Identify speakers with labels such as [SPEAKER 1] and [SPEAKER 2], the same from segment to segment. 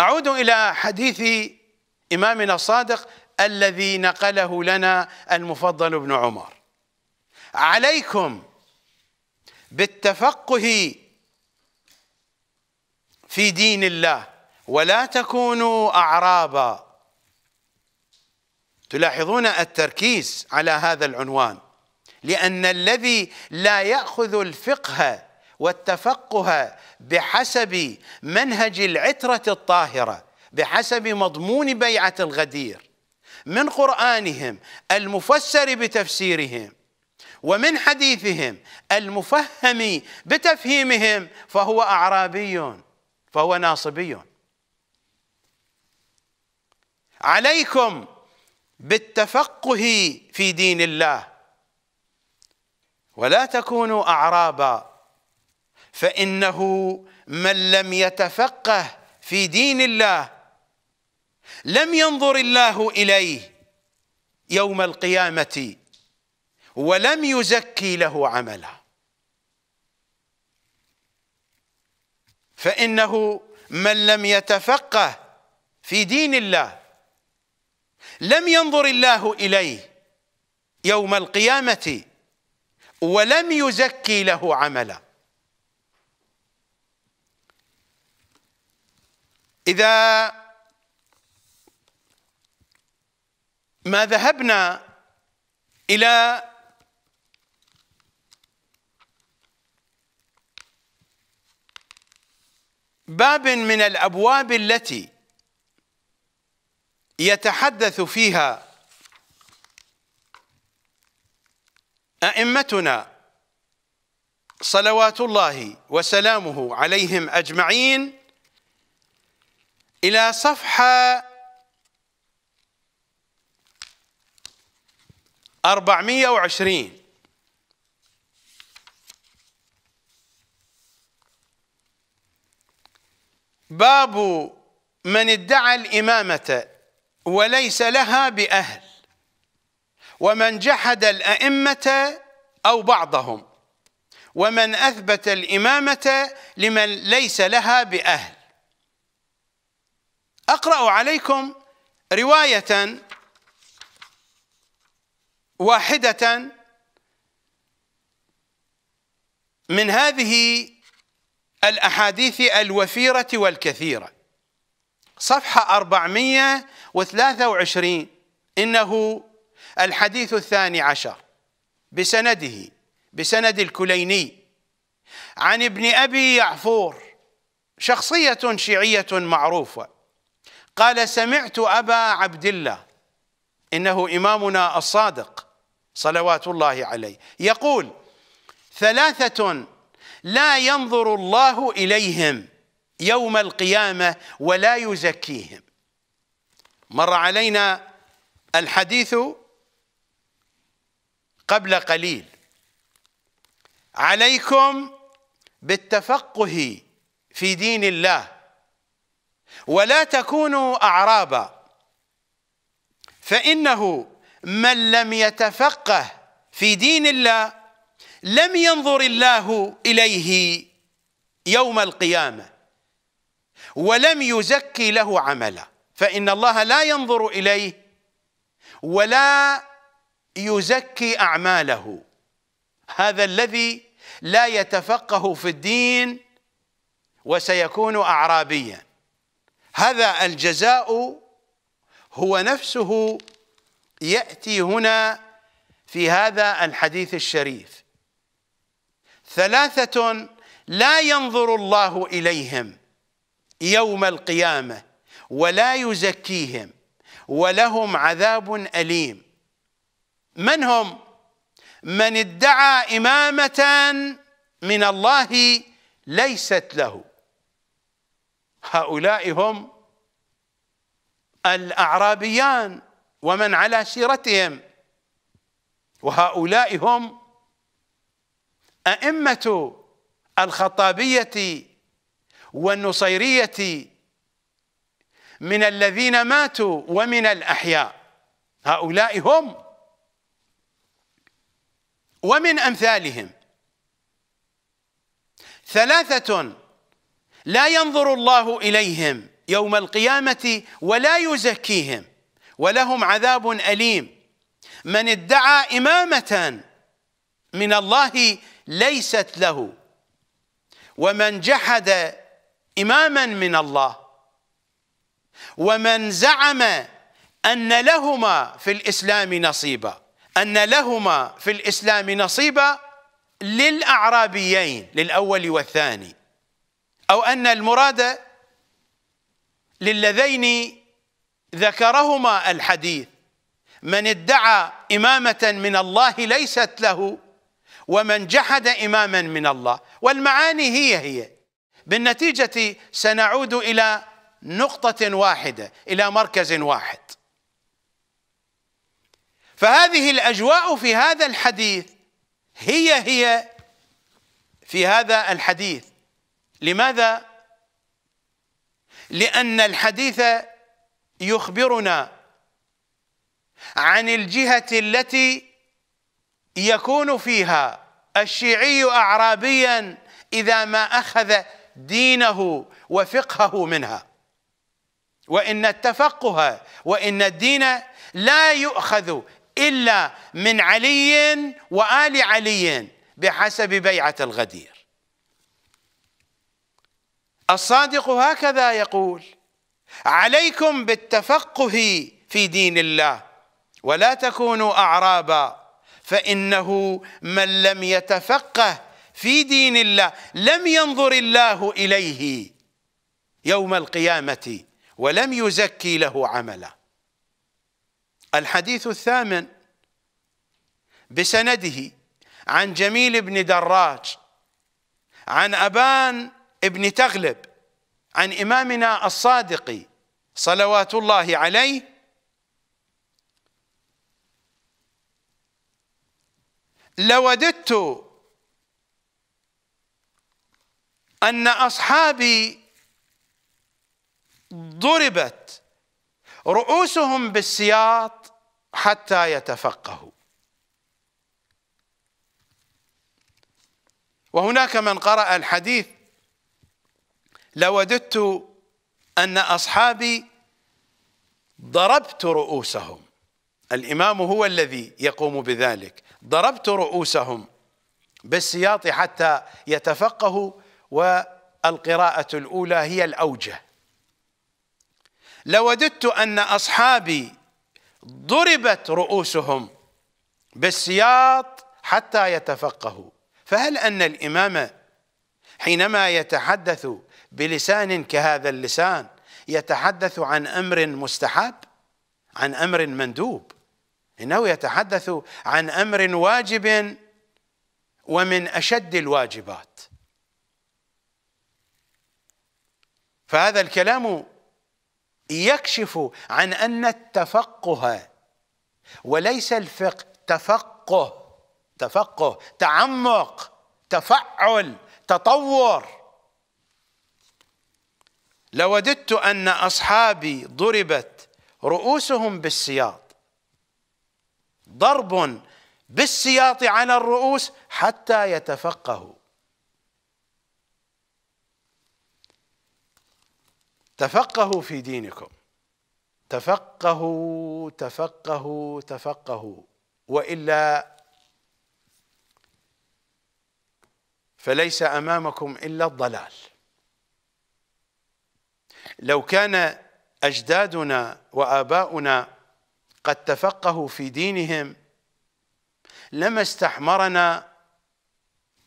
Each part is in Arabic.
[SPEAKER 1] أعود إلى حديث إمامنا الصادق الذي نقله لنا المفضل بن عمر عليكم بالتفقه في دين الله ولا تكونوا أعرابا تلاحظون التركيز على هذا العنوان لأن الذي لا يأخذ الفقه والتفقه بحسب منهج العترة الطاهرة بحسب مضمون بيعة الغدير من قرآنهم المفسر بتفسيرهم ومن حديثهم المفهم بتفهيمهم فهو أعرابي فهو ناصبي عليكم بالتفقه في دين الله ولا تكونوا أعرابا فإنه من لم يتفقه في دين الله لم ينظر الله إليه يوم القيامة ولم يزكي له عملا فإنه من لم يتفقه في دين الله لم ينظر الله إليه يوم القيامة ولم يزكي له عملاً إذا ما ذهبنا إلى باب من الابواب التي يتحدث فيها ائمتنا صلوات الله وسلامه عليهم اجمعين إلى صفحة 420 باب من ادعى الإمامة وليس لها بأهل ومن جحد الأئمة أو بعضهم ومن أثبت الإمامة لمن ليس لها بأهل أقرأ عليكم رواية واحدة من هذه الأحاديث الوفيرة والكثيرة صفحة 423 إنه الحديث الثاني عشر بسنده بسند الكليني عن ابن أبي يعفور شخصية شيعية معروفة قال سمعت أبا عبد الله إنه إمامنا الصادق صلوات الله عليه يقول ثلاثة لا ينظر الله إليهم يوم القيامة ولا يزكيهم مر علينا الحديث قبل قليل عليكم بالتفقه في دين الله ولا تكونوا أعرابا فإنه من لم يتفقه في دين الله لم ينظر الله إليه يوم القيامة ولم يزكي له عملا فإن الله لا ينظر إليه ولا يزكي أعماله هذا الذي لا يتفقه في الدين وسيكون أعرابيا هذا الجزاء هو نفسه يأتي هنا في هذا الحديث الشريف ثلاثة لا ينظر الله إليهم يوم القيامة ولا يزكيهم ولهم عذاب أليم من هم؟ من ادعى إمامة من الله ليست له هؤلاء هم الاعرابيان ومن على سيرتهم وهؤلاء هم ائمه الخطابيه والنصيريه من الذين ماتوا ومن الاحياء هؤلاء هم ومن امثالهم ثلاثه لا ينظر الله إليهم يوم القيامة ولا يزكيهم ولهم عذاب أليم من ادعى إمامة من الله ليست له ومن جحد إماما من الله ومن زعم أن لهما في الإسلام نصيبا أن لهما في الإسلام نصيبا للأعرابيين للأول والثاني أو أن المراد للذين ذكرهما الحديث من ادعى إمامة من الله ليست له ومن جحد إماما من الله والمعاني هي هي بالنتيجة سنعود إلى نقطة واحدة إلى مركز واحد فهذه الأجواء في هذا الحديث هي هي في هذا الحديث لماذا؟ لأن الحديث يخبرنا عن الجهة التي يكون فيها الشيعي أعرابيا إذا ما أخذ دينه وفقهه منها وإن التفقه وإن الدين لا يؤخذ إلا من علي وآل علي بحسب بيعة الغدير الصادق هكذا يقول عليكم بالتفقه في دين الله ولا تكونوا اعرابا فانه من لم يتفقه في دين الله لم ينظر الله اليه يوم القيامه ولم يزكي له عملا الحديث الثامن بسنده عن جميل بن دراج عن ابان ابن تغلب عن إمامنا الصادق صلوات الله عليه لوددت أن أصحابي ضربت رؤوسهم بالسياط حتى يتفقهوا وهناك من قرأ الحديث لوددت أن أصحابي ضربت رؤوسهم الإمام هو الذي يقوم بذلك ضربت رؤوسهم بالسياط حتى يتفقهوا والقراءة الأولى هي الأوجه لوددت أن أصحابي ضربت رؤوسهم بالسياط حتى يتفقهوا فهل أن الإمام حينما يتحدث بلسان كهذا اللسان يتحدث عن امر مستحب عن امر مندوب انه يتحدث عن امر واجب ومن اشد الواجبات فهذا الكلام يكشف عن ان التفقه وليس الفقه تفقه تفقه تعمق تفعل تطور لوددت أن أصحابي ضربت رؤوسهم بالسياط ضرب بالسياط على الرؤوس حتى يتفقهوا تفقهوا في دينكم تفقهوا تفقهوا تفقهوا والا فليس امامكم الا الضلال لو كان أجدادنا وآباؤنا قد تفقهوا في دينهم لما استحمرنا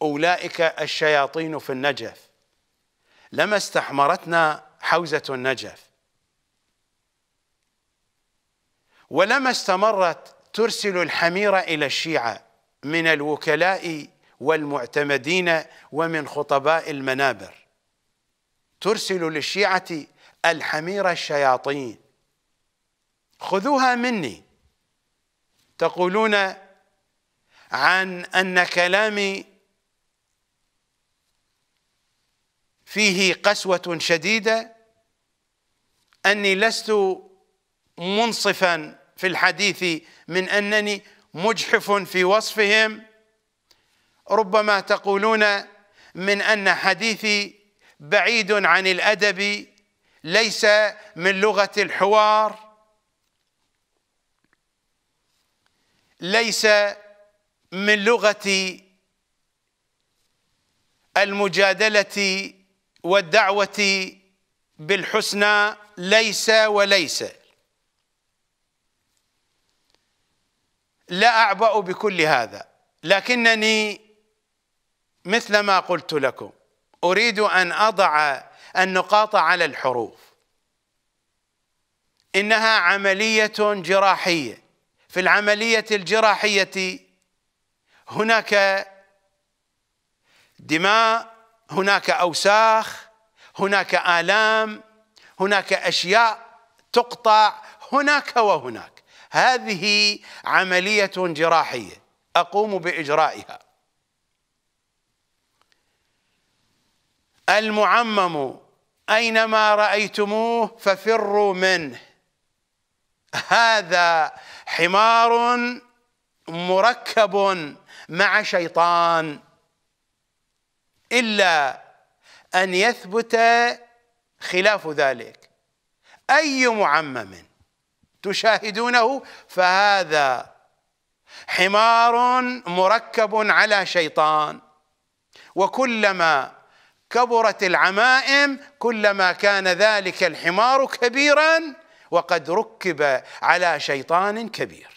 [SPEAKER 1] أولئك الشياطين في النجف لما استحمرتنا حوزة النجف ولما استمرت ترسل الحمير إلى الشيعة من الوكلاء والمعتمدين ومن خطباء المنابر ترسل للشيعة الحمير الشياطين خذوها مني تقولون عن أن كلامي فيه قسوة شديدة أني لست منصفا في الحديث من أنني مجحف في وصفهم ربما تقولون من أن حديثي بعيد عن الأدب ليس من لغة الحوار ليس من لغة المجادلة والدعوة بالحسنى ليس وليس لا أعبأ بكل هذا لكنني مثل ما قلت لكم أريد أن أضع النقاط على الحروف إنها عملية جراحية في العملية الجراحية هناك دماء هناك أوساخ هناك آلام هناك أشياء تقطع هناك وهناك هذه عملية جراحية أقوم بإجرائها المعمم أينما رأيتموه ففروا منه هذا حمار مركب مع شيطان إلا أن يثبت خلاف ذلك أي معمم تشاهدونه فهذا حمار مركب على شيطان وكلما كبرت العمائم كلما كان ذلك الحمار كبيرا وقد ركب على شيطان كبير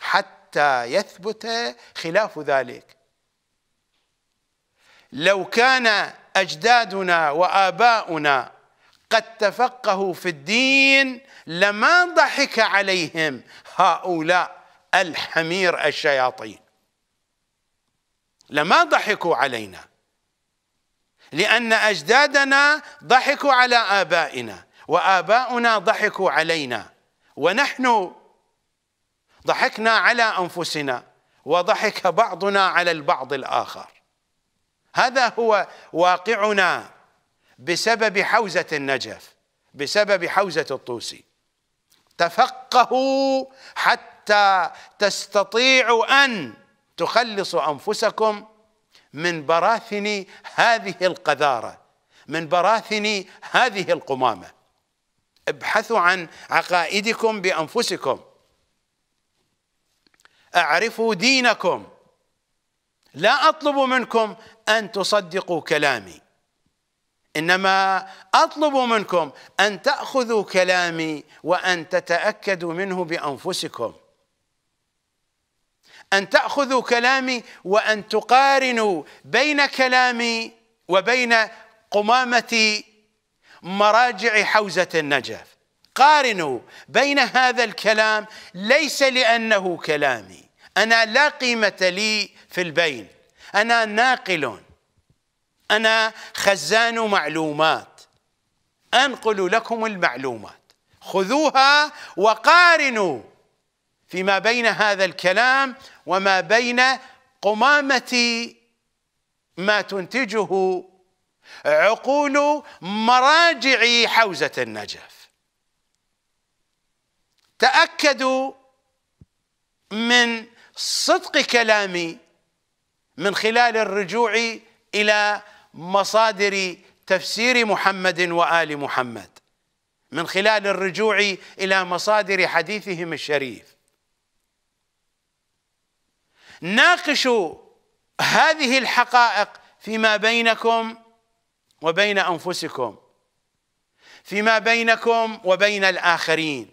[SPEAKER 1] حتى يثبت خلاف ذلك لو كان اجدادنا واباؤنا قد تفقهوا في الدين لما ضحك عليهم هؤلاء الحمير الشياطين لما ضحكوا علينا لأن أجدادنا ضحكوا على آبائنا وآباؤنا ضحكوا علينا ونحن ضحكنا على أنفسنا وضحك بعضنا على البعض الآخر هذا هو واقعنا بسبب حوزة النجف بسبب حوزة الطوسي تفقهوا حتى تستطيعوا أن تخلصوا أنفسكم من براثن هذه القذاره من براثن هذه القمامه ابحثوا عن عقائدكم بانفسكم اعرفوا دينكم لا اطلب منكم ان تصدقوا كلامي انما اطلب منكم ان تاخذوا كلامي وان تتاكدوا منه بانفسكم أن تأخذوا كلامي وأن تقارنوا بين كلامي وبين قمامة مراجع حوزة النجف قارنوا بين هذا الكلام ليس لأنه كلامي أنا لا قيمة لي في البين أنا ناقل أنا خزان معلومات أنقل لكم المعلومات خذوها وقارنوا فيما بين هذا الكلام وما بين قمامة ما تنتجه عقول مراجع حوزة النجف تأكدوا من صدق كلامي من خلال الرجوع إلى مصادر تفسير محمد وآل محمد من خلال الرجوع إلى مصادر حديثهم الشريف ناقشوا هذه الحقائق فيما بينكم وبين انفسكم فيما بينكم وبين الاخرين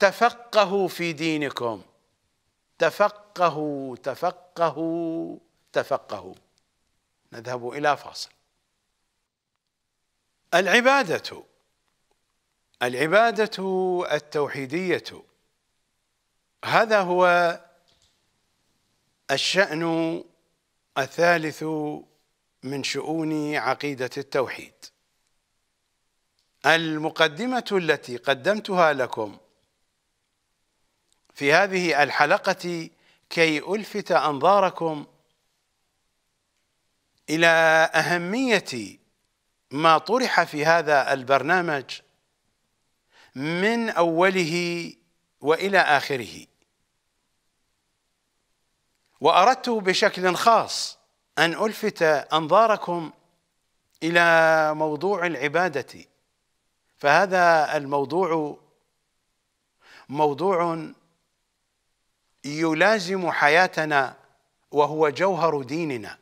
[SPEAKER 1] تفقهوا في دينكم تفقهوا تفقهوا تفقهوا نذهب الى فاصل العباده العباده التوحيديه هذا هو الشأن الثالث من شؤون عقيدة التوحيد المقدمة التي قدمتها لكم في هذه الحلقة كي ألفت أنظاركم إلى أهمية ما طرح في هذا البرنامج من أوله وإلى آخره واردت بشكل خاص ان الفت انظاركم الى موضوع العباده فهذا الموضوع موضوع يلازم حياتنا وهو جوهر ديننا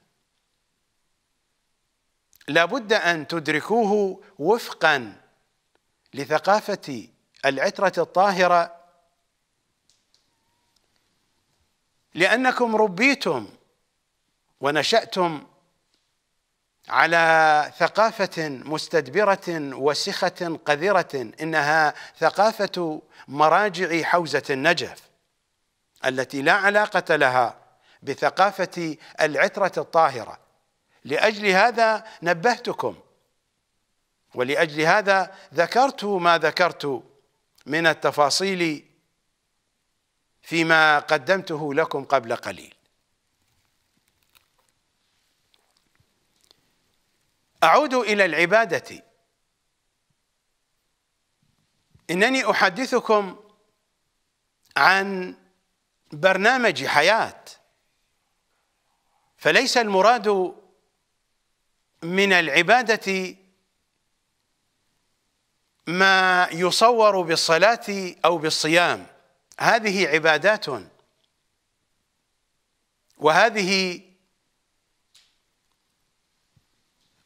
[SPEAKER 1] لابد ان تدركوه وفقا لثقافه العتره الطاهره لأنكم ربيتم ونشأتم على ثقافة مستدبرة وسخة قذرة إنها ثقافة مراجع حوزة النجف التي لا علاقة لها بثقافة العترة الطاهرة لأجل هذا نبهتكم ولأجل هذا ذكرت ما ذكرت من التفاصيل فيما قدمته لكم قبل قليل أعود إلى العبادة إنني أحدثكم عن برنامج حياة فليس المراد من العبادة ما يصور بالصلاة أو بالصيام هذه عبادات وهذه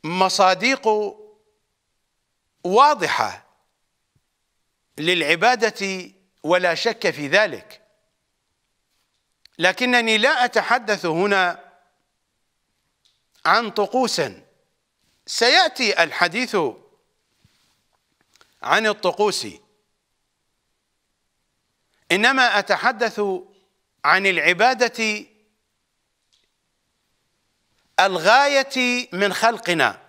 [SPEAKER 1] مصاديق واضحه للعباده ولا شك في ذلك لكنني لا اتحدث هنا عن طقوس سياتي الحديث عن الطقوس انما اتحدث عن العباده الغايه من خلقنا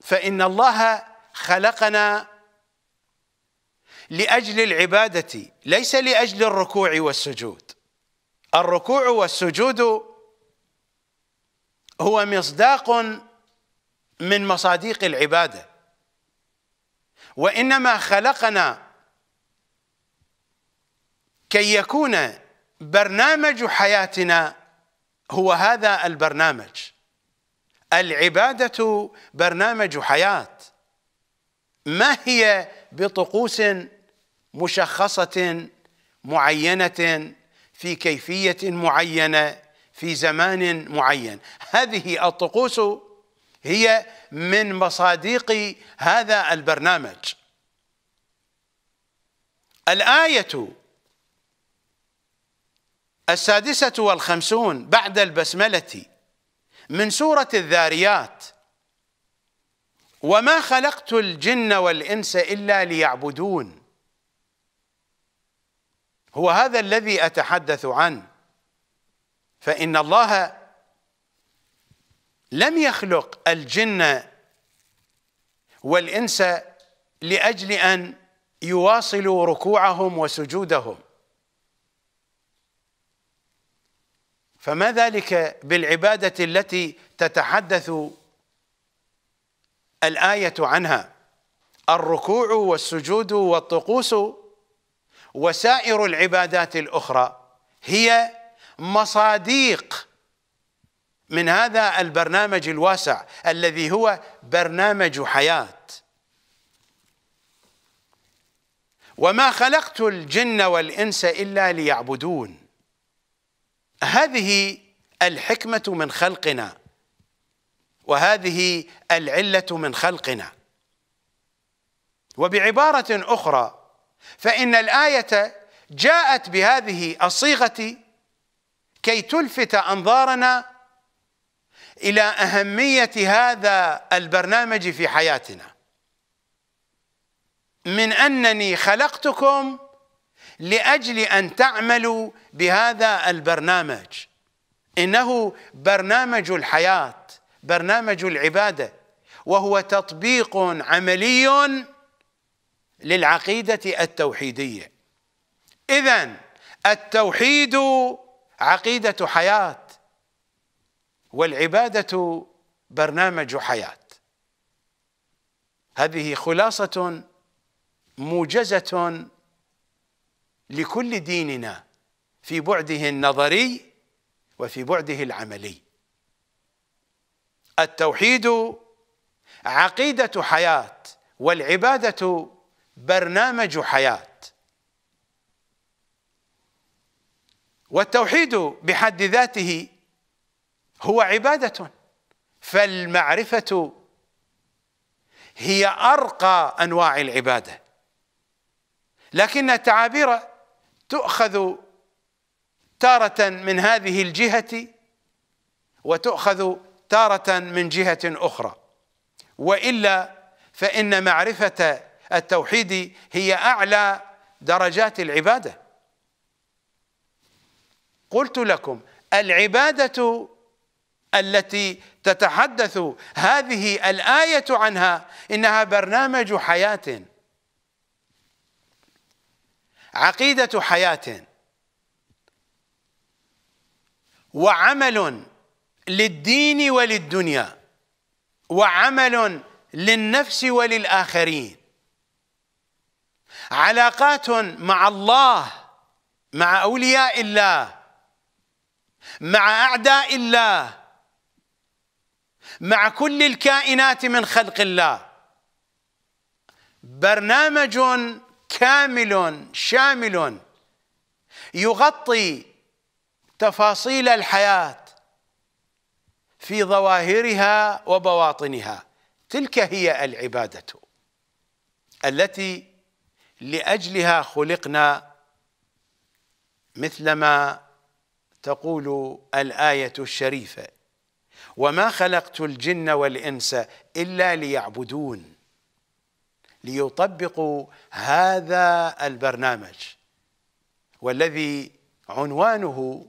[SPEAKER 1] فان الله خلقنا لاجل العباده ليس لاجل الركوع والسجود الركوع والسجود هو مصداق من مصاديق العباده وانما خلقنا كي يكون برنامج حياتنا هو هذا البرنامج العبادة برنامج حياة ما هي بطقوس مشخصة معينة في كيفية معينة في زمان معين هذه الطقوس هي من مصادق هذا البرنامج الآية السادسة والخمسون بعد البسملة من سورة الذاريات وما خلقت الجن والإنس إلا ليعبدون هو هذا الذي أتحدث عنه فإن الله لم يخلق الجن والإنس لأجل أن يواصلوا ركوعهم وسجودهم فما ذلك بالعبادة التي تتحدث الآية عنها الركوع والسجود والطقوس وسائر العبادات الأخرى هي مصاديق من هذا البرنامج الواسع الذي هو برنامج حياه وما خلقت الجن والانس الا ليعبدون هذه الحكمة من خلقنا وهذه العلة من خلقنا وبعبارة أخرى فإن الآية جاءت بهذه الصيغة كي تلفت أنظارنا إلى أهمية هذا البرنامج في حياتنا من أنني خلقتكم لأجل أن تعملوا بهذا البرنامج إنه برنامج الحياة برنامج العبادة وهو تطبيق عملي للعقيدة التوحيدية إذا التوحيد عقيدة حياة والعبادة برنامج حياة هذه خلاصة موجزة لكل ديننا في بعده النظري وفي بعده العملي التوحيد عقيدة حياة والعبادة برنامج حياة والتوحيد بحد ذاته هو عبادة فالمعرفة هي أرقى أنواع العبادة لكن التعابير تؤخذ تارة من هذه الجهة وتؤخذ تارة من جهة أخرى وإلا فإن معرفة التوحيد هي أعلى درجات العبادة قلت لكم العبادة التي تتحدث هذه الآية عنها إنها برنامج حياة عقيدة حياة وعمل للدين وللدنيا وعمل للنفس وللآخرين علاقات مع الله مع أولياء الله مع أعداء الله مع كل الكائنات من خلق الله برنامج كامل شامل يغطي تفاصيل الحياه في ظواهرها وبواطنها تلك هي العباده التي لاجلها خلقنا مثلما تقول الايه الشريفه وما خلقت الجن والانس الا ليعبدون ليطبقوا هذا البرنامج والذي عنوانه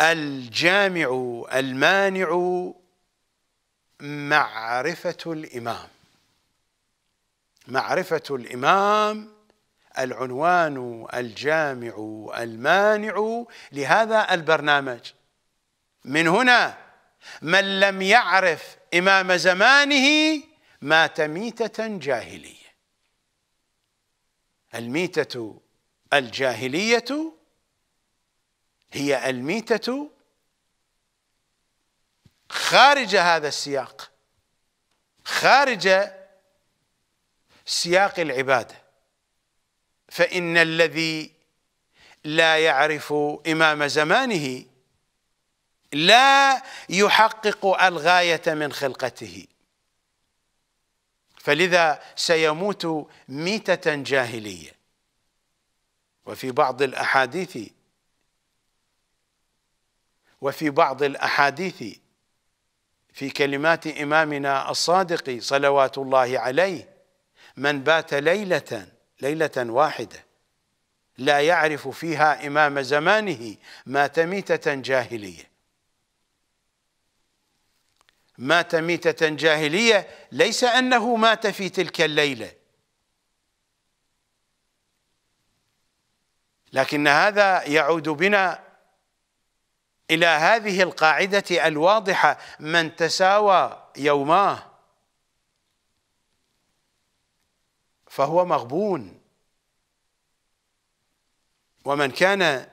[SPEAKER 1] الجامع المانع معرفة الإمام معرفة الإمام العنوان الجامع المانع لهذا البرنامج من هنا من لم يعرف إمام زمانه مات ميتة جاهلية الميتة الجاهلية هي الميتة خارج هذا السياق خارج سياق العبادة فإن الذي لا يعرف إمام زمانه لا يحقق الغاية من خلقته فلذا سيموت ميتة جاهلية وفي بعض الأحاديث وفي بعض الأحاديث في كلمات إمامنا الصادق صلوات الله عليه من بات ليلة ليلة واحدة لا يعرف فيها إمام زمانه مات ميتة جاهلية مات ميتة جاهلية ليس أنه مات في تلك الليلة لكن هذا يعود بنا إلى هذه القاعدة الواضحة من تساوى يوماه فهو مغبون ومن كان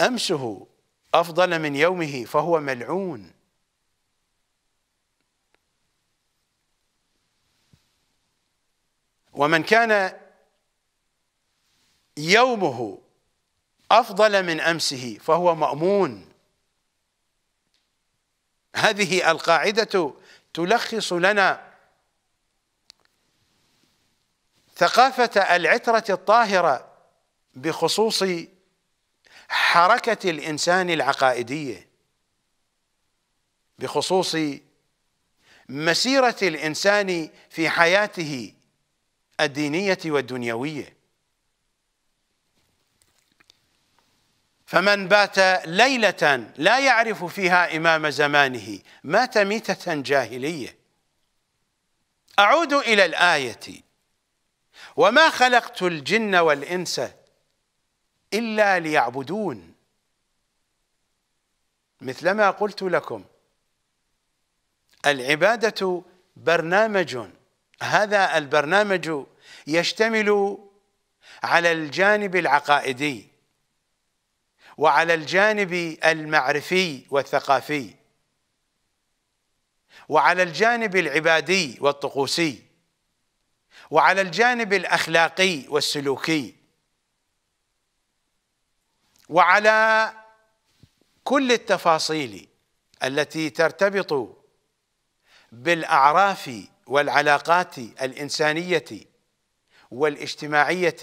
[SPEAKER 1] أمسه أفضل من يومه فهو ملعون ومن كان يومه أفضل من أمسه فهو مأمون هذه القاعدة تلخص لنا ثقافة العترة الطاهرة بخصوص حركة الإنسان العقائدية بخصوص مسيرة الإنسان في حياته الدينية والدنيوية فمن بات ليلة لا يعرف فيها إمام زمانه مات ميتة جاهلية أعود إلى الآية وما خلقت الجن والإنس إلا ليعبدون مثلما قلت لكم العبادة برنامج هذا البرنامج يشتمل على الجانب العقائدي وعلى الجانب المعرفي والثقافي وعلى الجانب العبادي والطقوسي وعلى الجانب الأخلاقي والسلوكي وعلى كل التفاصيل التي ترتبط بالاعراف والعلاقات الانسانيه والاجتماعيه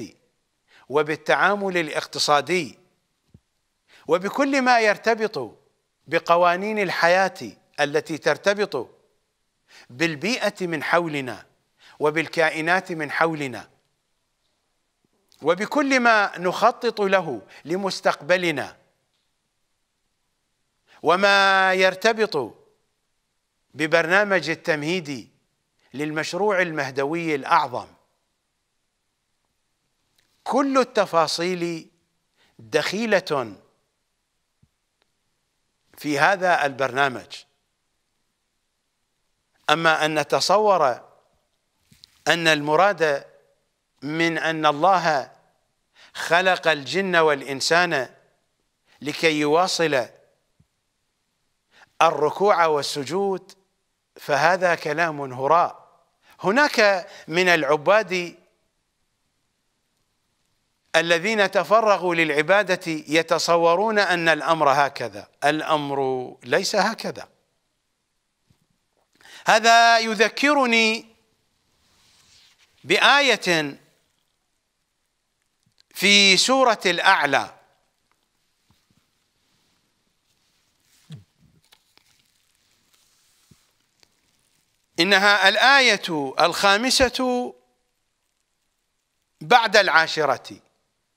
[SPEAKER 1] وبالتعامل الاقتصادي وبكل ما يرتبط بقوانين الحياه التي ترتبط بالبيئه من حولنا وبالكائنات من حولنا وبكل ما نخطط له لمستقبلنا وما يرتبط ببرنامج التمهيد للمشروع المهدوي الاعظم كل التفاصيل دخيله في هذا البرنامج اما ان نتصور ان المراد من أن الله خلق الجن والإنسان لكي يواصل الركوع والسجود فهذا كلام هراء هناك من العباد الذين تفرغوا للعبادة يتصورون أن الأمر هكذا الأمر ليس هكذا هذا يذكرني بآية في سورة الأعلى إنها الآية الخامسة بعد العاشرة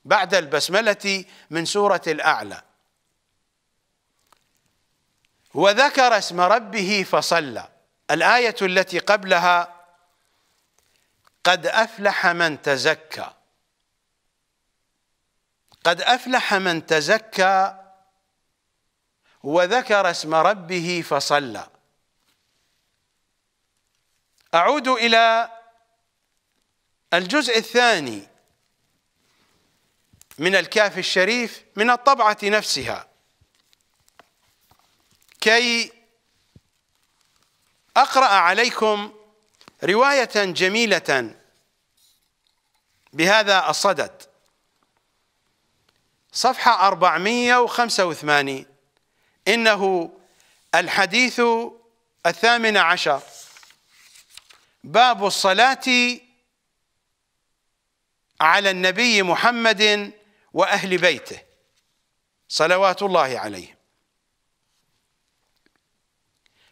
[SPEAKER 1] بعد البسملة من سورة الأعلى وذكر اسم ربه فصلى الآية التي قبلها قد أفلح من تزكى قد أفلح من تزكى وذكر اسم ربه فصلى أعود إلى الجزء الثاني من الكاف الشريف من الطبعة نفسها كي أقرأ عليكم رواية جميلة بهذا الصدد صفحة 485 إنه الحديث الثامن عشر باب الصلاة على النبي محمد وأهل بيته صلوات الله عليهم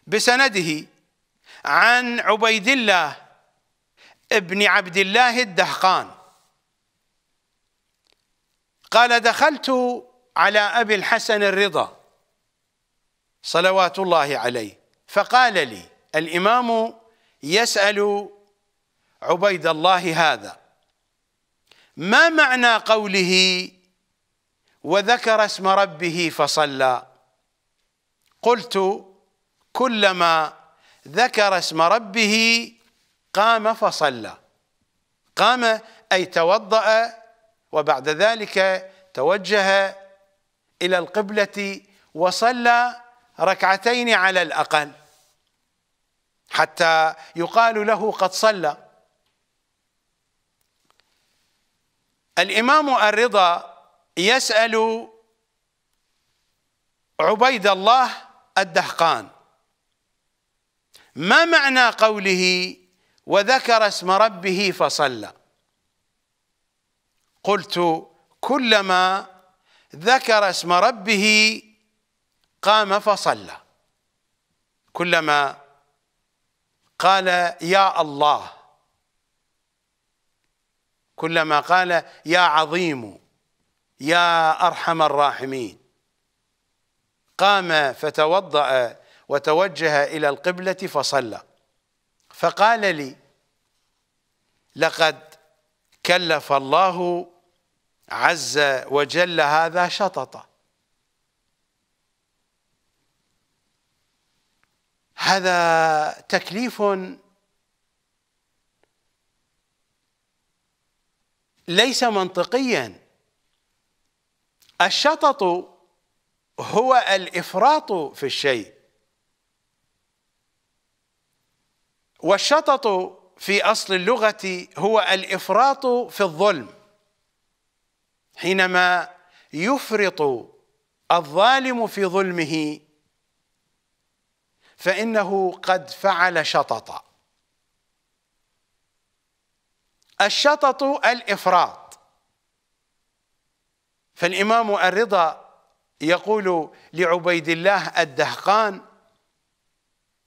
[SPEAKER 1] بسنده عن عبيد الله ابن عبد الله الدهقان قال دخلت على أبي الحسن الرضا صلوات الله عليه فقال لي الإمام يسأل عبيد الله هذا ما معنى قوله وذكر اسم ربه فصلى قلت كلما ذكر اسم ربه قام فصلى قام أي توضأ وبعد ذلك توجه الى القبله وصلى ركعتين على الاقل حتى يقال له قد صلى الامام الرضا يسال عبيد الله الدهقان ما معنى قوله وذكر اسم ربه فصلى قلت كلما ذكر اسم ربه قام فصلى كلما قال يا الله كلما قال يا عظيم يا ارحم الراحمين قام فتوضا وتوجه الى القبله فصلى فقال لي لقد كلف الله عز وجل هذا شططا هذا تكليف ليس منطقيا الشطط هو الافراط في الشيء والشطط في اصل اللغه هو الافراط في الظلم حينما يفرط الظالم في ظلمه فانه قد فعل شططا الشطط الافراط فالامام الرضا يقول لعبيد الله الدهقان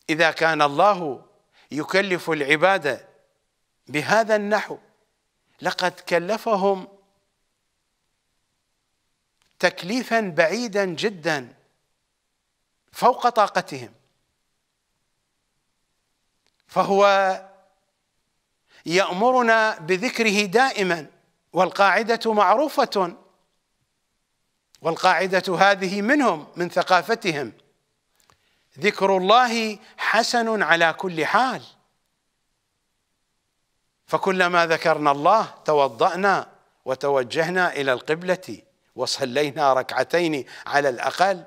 [SPEAKER 1] اذا كان الله يكلف العباد بهذا النحو لقد كلفهم تكليفا بعيدا جدا فوق طاقتهم فهو يأمرنا بذكره دائما والقاعدة معروفة والقاعدة هذه منهم من ثقافتهم ذكر الله حسن على كل حال فكلما ذكرنا الله توضأنا وتوجهنا إلى القبلة وصلينا ركعتين على الأقل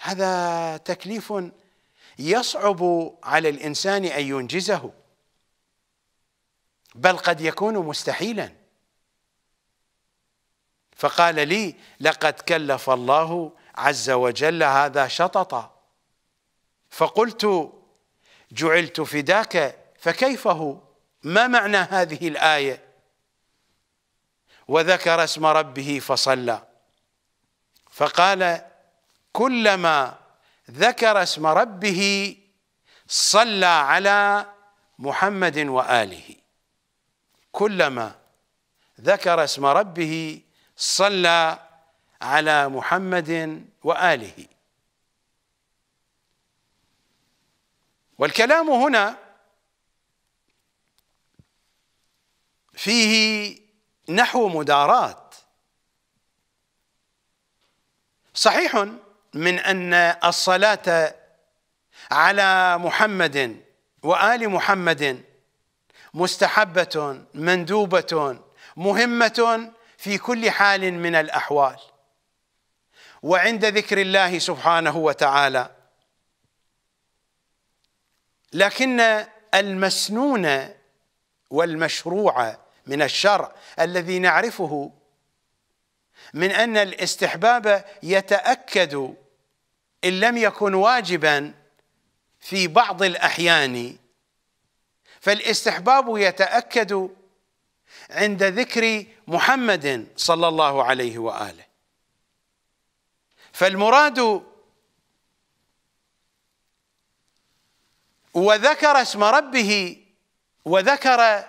[SPEAKER 1] هذا تكليف يصعب على الإنسان أن ينجزه بل قد يكون مستحيلا فقال لي لقد كلف الله عز وجل هذا شططا فقلت جعلت فداك فكيف هو ما معنى هذه الآية وذكر اسم ربه فصلى فقال كلما ذكر اسم ربه صلى على محمد وآله كلما ذكر اسم ربه صلى على محمد وآله والكلام هنا فيه نحو مدارات صحيح من ان الصلاه على محمد وال محمد مستحبه مندوبه مهمه في كل حال من الاحوال وعند ذكر الله سبحانه وتعالى لكن المسنون والمشروع من الشرع الذي نعرفه من أن الاستحباب يتأكد إن لم يكن واجبا في بعض الأحيان فالاستحباب يتأكد عند ذكر محمد صلى الله عليه وآله فالمراد وذكر اسم ربه وذكر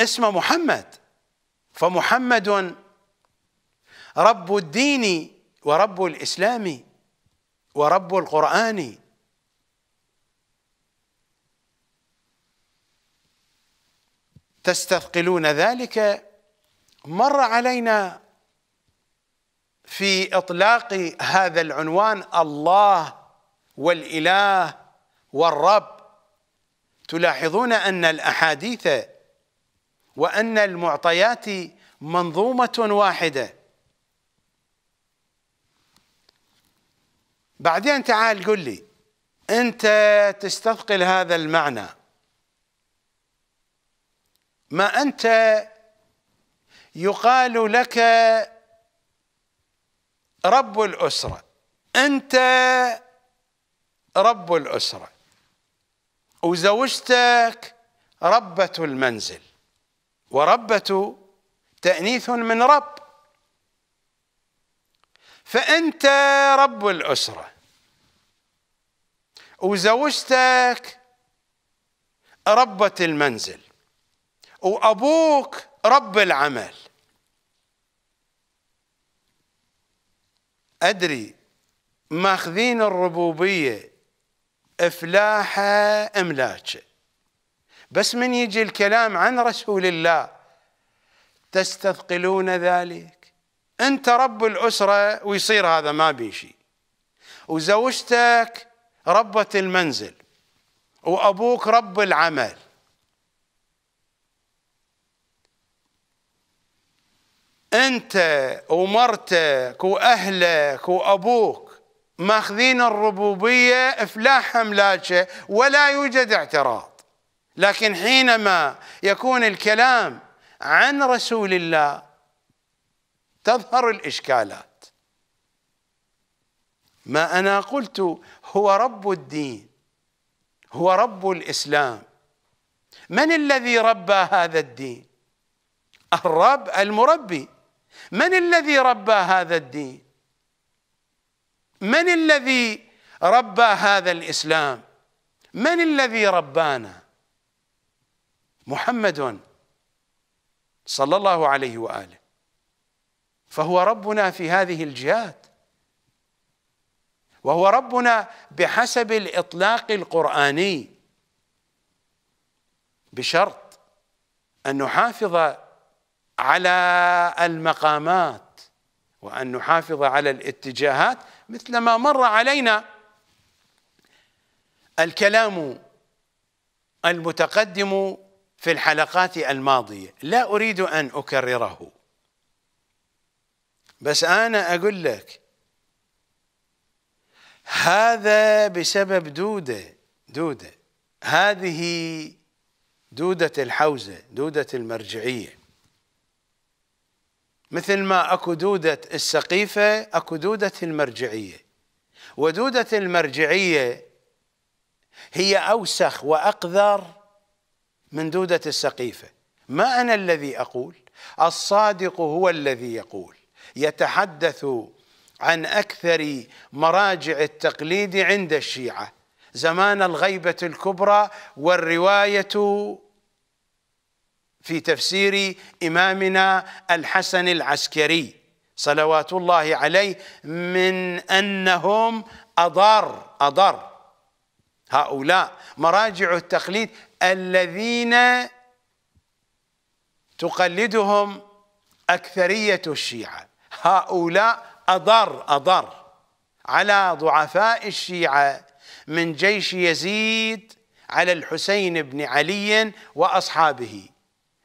[SPEAKER 1] اسم محمد فمحمد رب الدين ورب الاسلام ورب القران تستثقلون ذلك مر علينا في اطلاق هذا العنوان الله والاله والرب تلاحظون أن الأحاديث وأن المعطيات منظومة واحدة بعدين تعال قل لي أنت تستثقل هذا المعنى ما أنت يقال لك رب الأسرة أنت رب الأسرة وزوجتك ربة المنزل وربة تأنيث من رب فأنت رب الأسرة وزوجتك ربة المنزل وأبوك رب العمل أدري ماخذين الربوبية إفلاحه املاك بس من يجي الكلام عن رسول الله تستثقلون ذلك أنت رب الأسرة ويصير هذا ما بيشي وزوجتك ربة المنزل وأبوك رب العمل أنت ومرتك وأهلك وأبوك ماخذين الربوبية إفلاح أملاكه ولا يوجد اعتراض لكن حينما يكون الكلام عن رسول الله تظهر الإشكالات ما أنا قلت هو رب الدين هو رب الإسلام من الذي ربى هذا الدين الرب المربي من الذي ربى هذا الدين من الذي ربى هذا الاسلام من الذي ربانا محمد صلى الله عليه واله فهو ربنا في هذه الجهات وهو ربنا بحسب الاطلاق القراني بشرط ان نحافظ على المقامات وان نحافظ على الاتجاهات مثل ما مر علينا الكلام المتقدم في الحلقات الماضية لا أريد أن أكرره بس أنا أقول لك هذا بسبب دودة دودة هذه دودة الحوزة دودة المرجعية مثل ما اكو دوده السقيفه اكو دوده المرجعيه ودوده المرجعيه هي اوسخ واقذر من دوده السقيفه ما انا الذي اقول الصادق هو الذي يقول يتحدث عن اكثر مراجع التقليد عند الشيعه زمان الغيبه الكبرى والروايه في تفسير إمامنا الحسن العسكري صلوات الله عليه من أنهم أضر أضر هؤلاء مراجع التقليد الذين تقلدهم أكثرية الشيعة هؤلاء أضر أضر على ضعفاء الشيعة من جيش يزيد على الحسين بن علي وأصحابه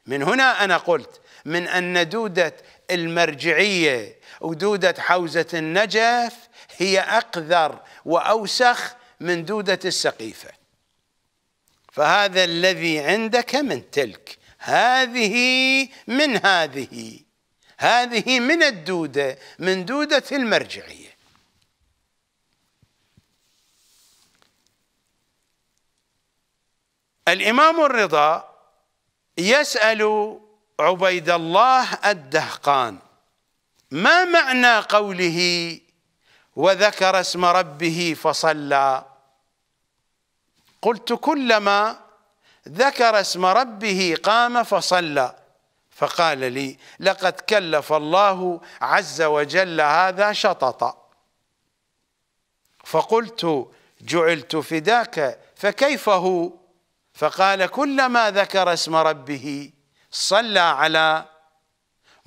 [SPEAKER 1] من هنا أنا قلت من أن دودة المرجعية ودودة حوزة النجف هي أقذر وأوسخ من دودة السقيفة فهذا الذي عندك من تلك هذه من هذه هذه من الدودة من دودة المرجعية الإمام الرضا يسأل عبيد الله الدهقان ما معنى قوله وذكر اسم ربه فصلى قلت كلما ذكر اسم ربه قام فصلى فقال لي لقد كلف الله عز وجل هذا شططا فقلت جعلت فداك فكيف هو فقال كلما ذكر اسم ربه صلى على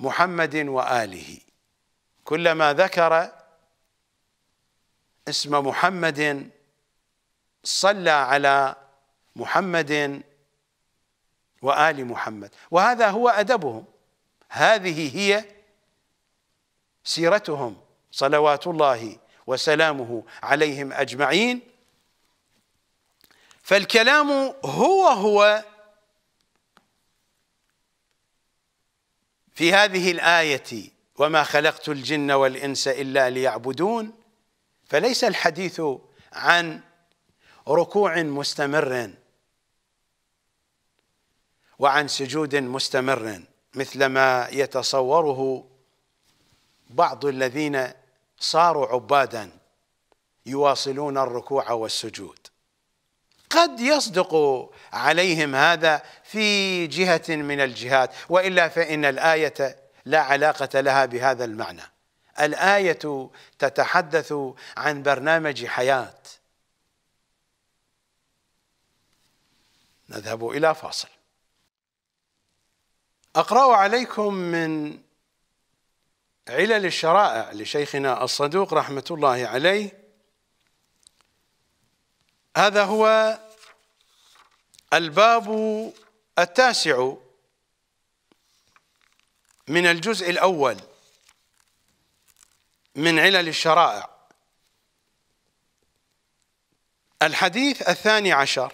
[SPEAKER 1] محمد وآله كلما ذكر اسم محمد صلى على محمد وآل محمد وهذا هو أدبهم هذه هي سيرتهم صلوات الله وسلامه عليهم أجمعين فالكلام هو هو في هذه الآية وما خلقت الجن والإنس إلا ليعبدون فليس الحديث عن ركوع مستمر وعن سجود مستمر مثل ما يتصوره بعض الذين صاروا عبادا يواصلون الركوع والسجود قد يصدق عليهم هذا في جهة من الجهات وإلا فإن الآية لا علاقة لها بهذا المعنى الآية تتحدث عن برنامج حياة نذهب إلى فاصل أقرأ عليكم من علل الشرائع لشيخنا الصدوق رحمة الله عليه هذا هو الباب التاسع من الجزء الأول من علل الشرائع الحديث الثاني عشر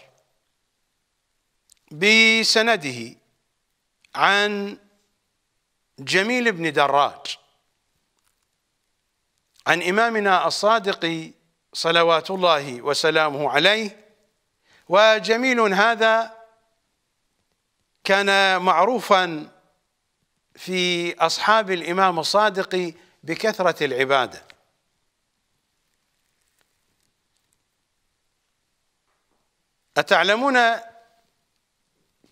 [SPEAKER 1] بسنده عن جميل بن دراج عن إمامنا الصادق صلوات الله وسلامه عليه وجميل هذا كان معروفا في أصحاب الإمام الصادق بكثرة العبادة أتعلمون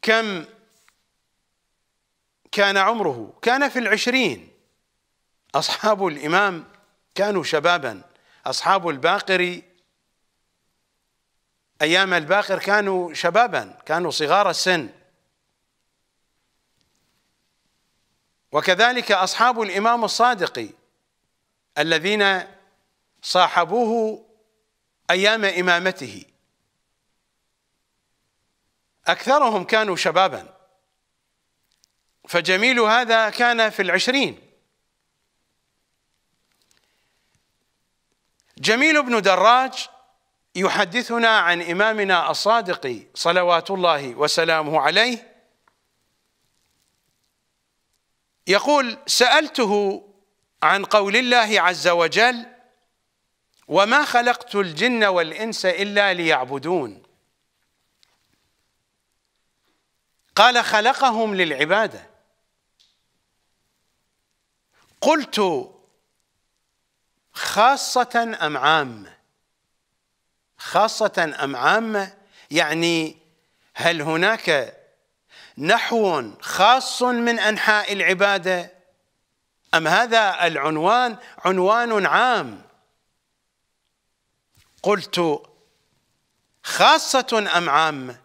[SPEAKER 1] كم كان عمره كان في العشرين أصحاب الإمام كانوا شباباً أصحاب الباقر أيام الباقر كانوا شبابا كانوا صغار السن وكذلك أصحاب الإمام الصادق الذين صاحبوه أيام إمامته أكثرهم كانوا شبابا فجميل هذا كان في العشرين جميل بن دراج يحدثنا عن إمامنا الصادق صلوات الله وسلامه عليه يقول سألته عن قول الله عز وجل وما خلقت الجن والإنس إلا ليعبدون قال خلقهم للعبادة قلت خاصة أم عامة خاصة أم عامة يعني هل هناك نحو خاص من أنحاء العبادة أم هذا العنوان عنوان عام قلت خاصة أم عامة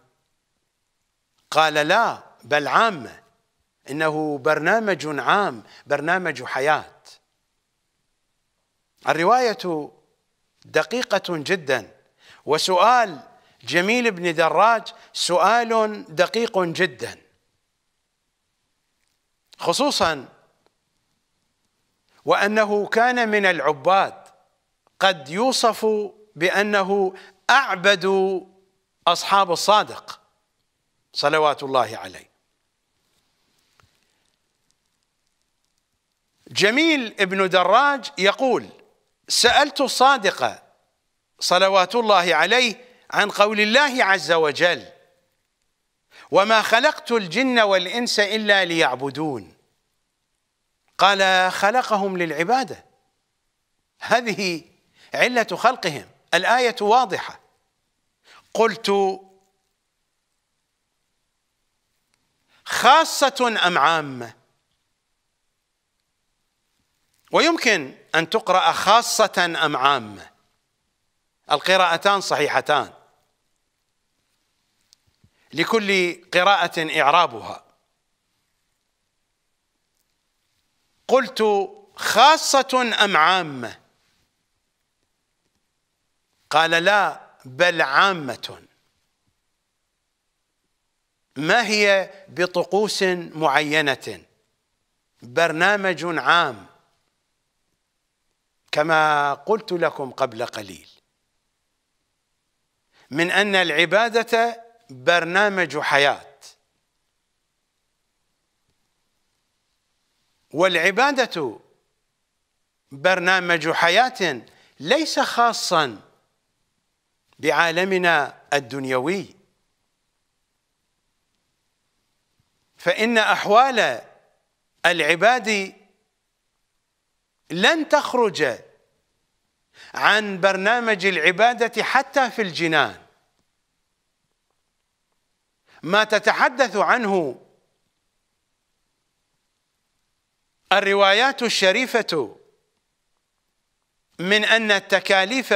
[SPEAKER 1] قال لا بل عامة إنه برنامج عام برنامج حياة الرواية دقيقة جدا وسؤال جميل بن دراج سؤال دقيق جدا خصوصا وأنه كان من العباد قد يوصف بأنه أعبد أصحاب الصادق صلوات الله عليه جميل ابن دراج يقول سألت صادقة صلوات الله عليه عن قول الله عز وجل وما خلقت الجن والإنس إلا ليعبدون قال خلقهم للعبادة هذه علة خلقهم الآية واضحة قلت خاصة أم عامة ويمكن أن تقرأ خاصة أم عامة القراءتان صحيحتان لكل قراءة إعرابها قلت خاصة أم عامة قال لا بل عامة ما هي بطقوس معينة برنامج عام كما قلت لكم قبل قليل من أن العبادة برنامج حياة والعبادة برنامج حياة ليس خاصا بعالمنا الدنيوي فإن أحوال العباد لن تخرج عن برنامج العبادة حتى في الجنان ما تتحدث عنه الروايات الشريفة من أن التكاليف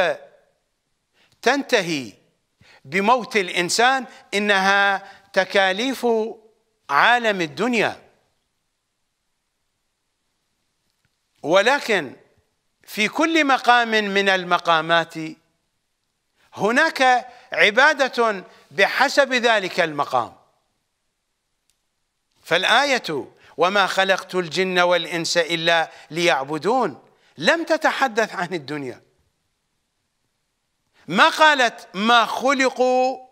[SPEAKER 1] تنتهي بموت الإنسان إنها تكاليف عالم الدنيا ولكن في كل مقام من المقامات هناك عبادة بحسب ذلك المقام فالآية وما خلقت الجن والإنس إلا ليعبدون لم تتحدث عن الدنيا ما قالت ما خلقوا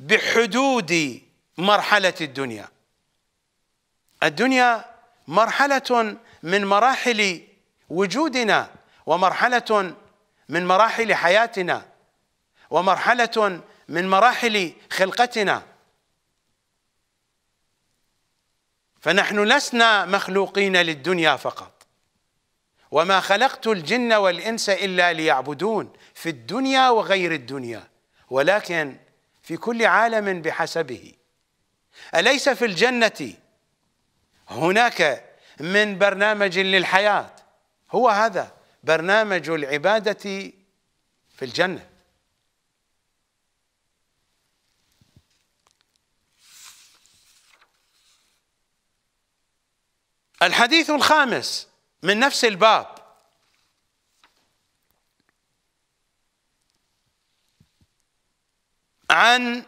[SPEAKER 1] بحدود مرحلة الدنيا الدنيا مرحلة من مراحل وجودنا ومرحلة من مراحل حياتنا ومرحلة من مراحل خلقتنا فنحن لسنا مخلوقين للدنيا فقط وما خلقت الجن والانس الا ليعبدون في الدنيا وغير الدنيا ولكن في كل عالم بحسبه اليس في الجنه هناك من برنامج للحياة هو هذا برنامج العبادة في الجنة الحديث الخامس من نفس الباب عن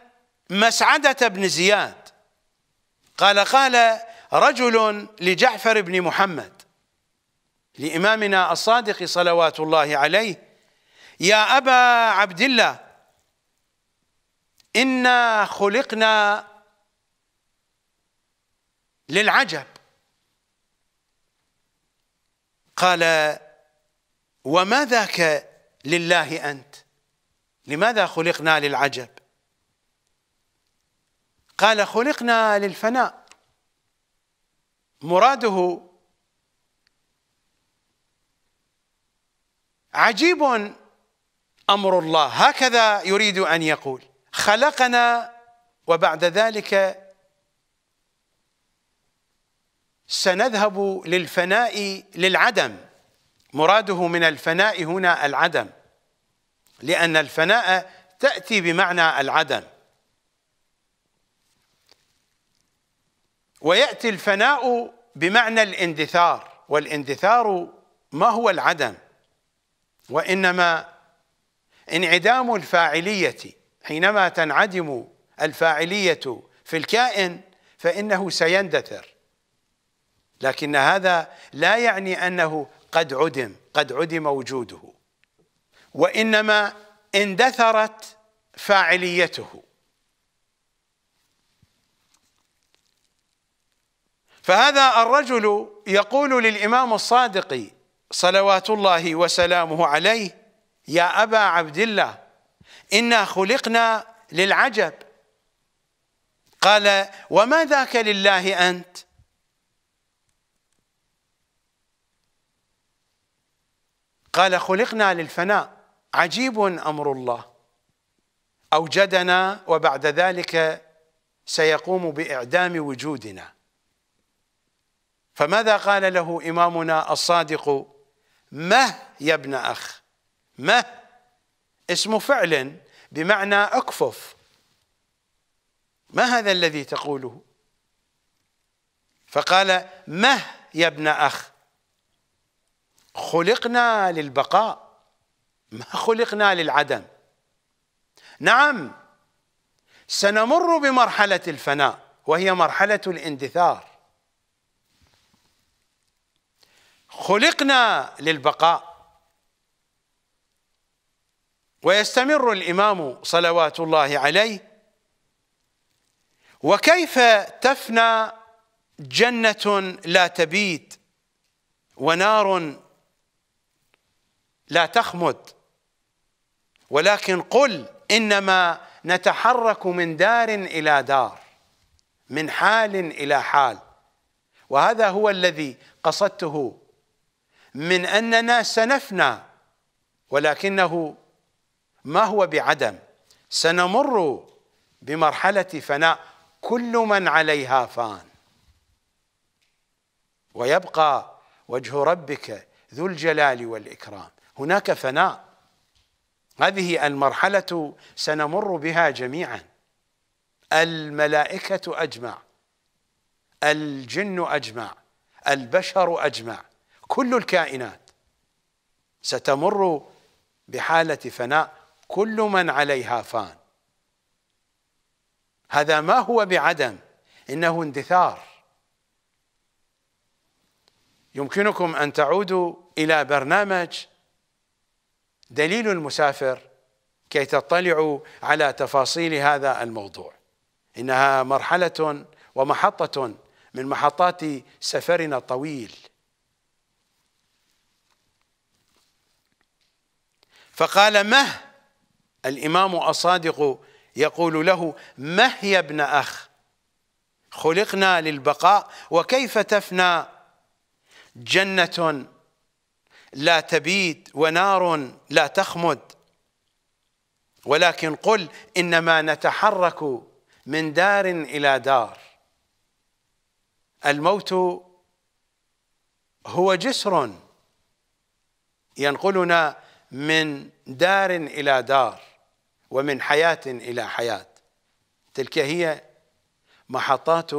[SPEAKER 1] مسعدة بن زياد قال قال رجل لجعفر بن محمد لإمامنا الصادق صلوات الله عليه يا أبا عبد الله إنا خلقنا للعجب قال وما ذاك لله أنت لماذا خلقنا للعجب قال خلقنا للفناء مراده عجيب امر الله هكذا يريد ان يقول خلقنا وبعد ذلك سنذهب للفناء للعدم مراده من الفناء هنا العدم لان الفناء تاتي بمعنى العدم وياتي الفناء بمعنى الاندثار والاندثار ما هو العدم وانما انعدام الفاعليه حينما تنعدم الفاعليه في الكائن فانه سيندثر لكن هذا لا يعني انه قد عدم قد عدم وجوده وانما اندثرت فاعليته فهذا الرجل يقول للامام الصادق صلوات الله وسلامه عليه يا ابا عبد الله انا خلقنا للعجب قال وما ذاك لله انت قال خلقنا للفناء عجيب امر الله اوجدنا وبعد ذلك سيقوم باعدام وجودنا فماذا قال له إمامنا الصادق مه يا ابن أخ مه اسم فعل بمعنى أكفف ما هذا الذي تقوله فقال مه يا ابن أخ خلقنا للبقاء ما خلقنا للعدم نعم سنمر بمرحلة الفناء وهي مرحلة الاندثار خلقنا للبقاء ويستمر الامام صلوات الله عليه وكيف تفنى جنه لا تبيد ونار لا تخمد ولكن قل انما نتحرك من دار الى دار من حال الى حال وهذا هو الذي قصدته من أننا سنفنى ولكنه ما هو بعدم سنمر بمرحلة فناء كل من عليها فان ويبقى وجه ربك ذو الجلال والإكرام هناك فناء هذه المرحلة سنمر بها جميعا الملائكة أجمع الجن أجمع البشر أجمع كل الكائنات ستمر بحالة فناء كل من عليها فان هذا ما هو بعدم إنه اندثار يمكنكم أن تعودوا إلى برنامج دليل المسافر كي تطلعوا على تفاصيل هذا الموضوع إنها مرحلة ومحطة من محطات سفرنا الطويل فقال مه الإمام أصادق يقول له مه يا ابن أخ خلقنا للبقاء وكيف تفنى جنة لا تبيد ونار لا تخمد ولكن قل إنما نتحرك من دار إلى دار الموت هو جسر ينقلنا من دار إلى دار ومن حياة إلى حياة تلك هي محطات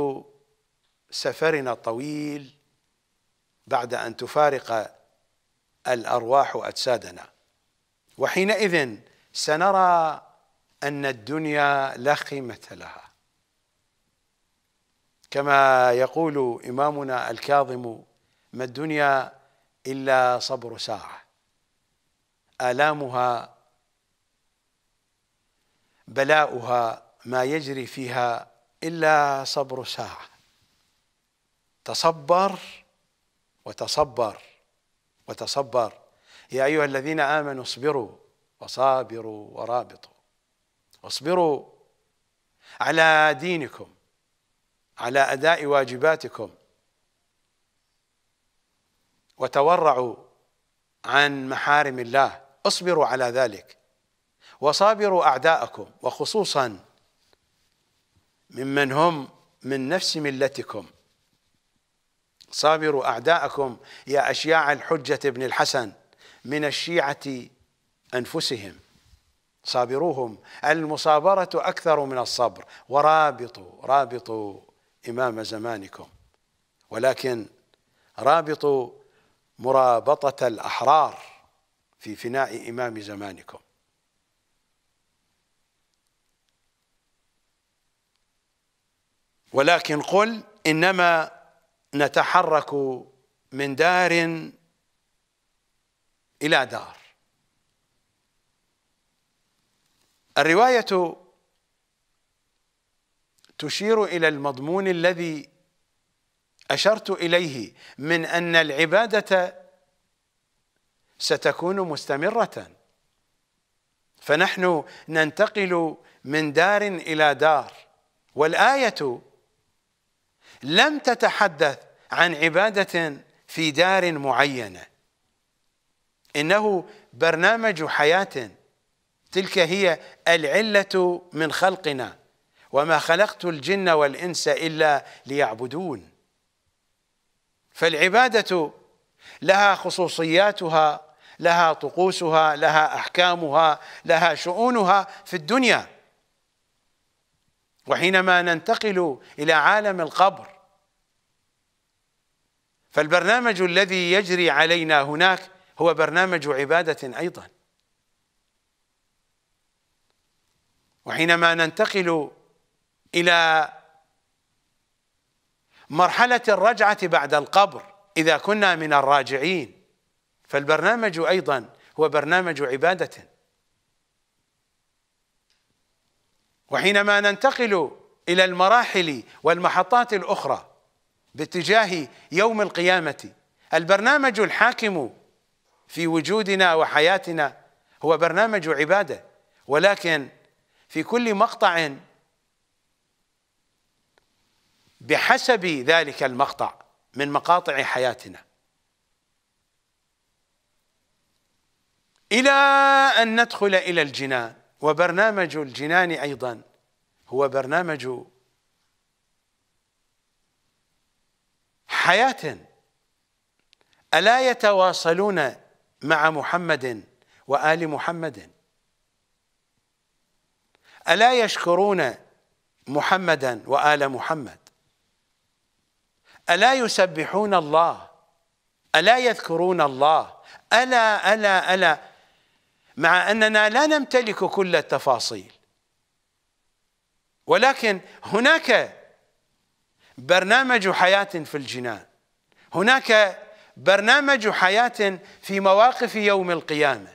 [SPEAKER 1] سفرنا الطويل بعد أن تفارق الأرواح أجسادنا وحينئذ سنرى أن الدنيا لا قيمة لها كما يقول إمامنا الكاظم ما الدنيا إلا صبر ساعة آلامها بلاؤها ما يجري فيها إلا صبر ساعة تصبر وتصبر وتصبر يا أيها الذين آمنوا اصبروا وصابروا ورابطوا اصبروا على دينكم على أداء واجباتكم وتورعوا عن محارم الله اصبروا على ذلك وصابروا أعداءكم وخصوصا ممن هم من نفس ملتكم صابروا أعداءكم يا أشياع الحجة بن الحسن من الشيعة أنفسهم صابروهم المصابرة أكثر من الصبر ورابطوا رابطوا إمام زمانكم ولكن رابطوا مرابطة الأحرار في فناء إمام زمانكم ولكن قل إنما نتحرك من دار إلى دار الرواية تشير إلى المضمون الذي أشرت إليه من أن العبادة ستكون مستمرة فنحن ننتقل من دار إلى دار والآية لم تتحدث عن عبادة في دار معينة إنه برنامج حياة تلك هي العلة من خلقنا وما خلقت الجن والإنس إلا ليعبدون فالعبادة لها خصوصياتها لها طقوسها لها احكامها لها شؤونها في الدنيا وحينما ننتقل الى عالم القبر فالبرنامج الذي يجري علينا هناك هو برنامج عباده ايضا وحينما ننتقل الى مرحله الرجعه بعد القبر اذا كنا من الراجعين فالبرنامج أيضا هو برنامج عبادة وحينما ننتقل إلى المراحل والمحطات الأخرى باتجاه يوم القيامة البرنامج الحاكم في وجودنا وحياتنا هو برنامج عبادة ولكن في كل مقطع بحسب ذلك المقطع من مقاطع حياتنا إلى أن ندخل إلى الجنان وبرنامج الجنان أيضا هو برنامج حياة ألا يتواصلون مع محمد وآل محمد ألا يشكرون محمدا وآل محمد ألا يسبحون الله ألا يذكرون الله ألا ألا ألا مع أننا لا نمتلك كل التفاصيل ولكن هناك برنامج حياة في الجنان هناك برنامج حياة في مواقف يوم القيامة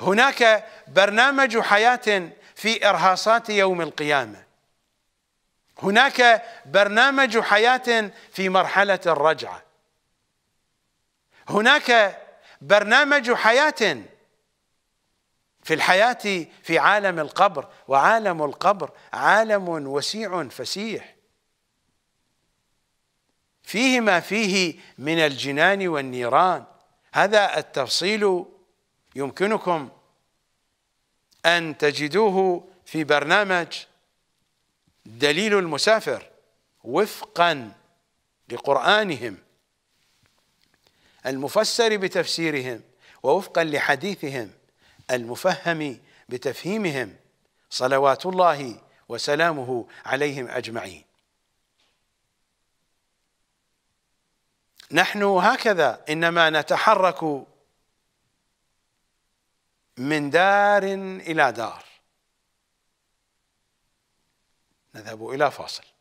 [SPEAKER 1] هناك برنامج حياة في إرهاصات يوم القيامة هناك برنامج حياة في مرحلة الرجعة هناك برنامج حياة في الحياة في عالم القبر وعالم القبر عالم وسيع فسيح فيه ما فيه من الجنان والنيران هذا التفصيل يمكنكم أن تجدوه في برنامج دليل المسافر وفقا لقرآنهم المفسر بتفسيرهم ووفقا لحديثهم المفهم بتفهيمهم صلوات الله وسلامه عليهم اجمعين نحن هكذا انما نتحرك من دار الى دار نذهب الى فاصل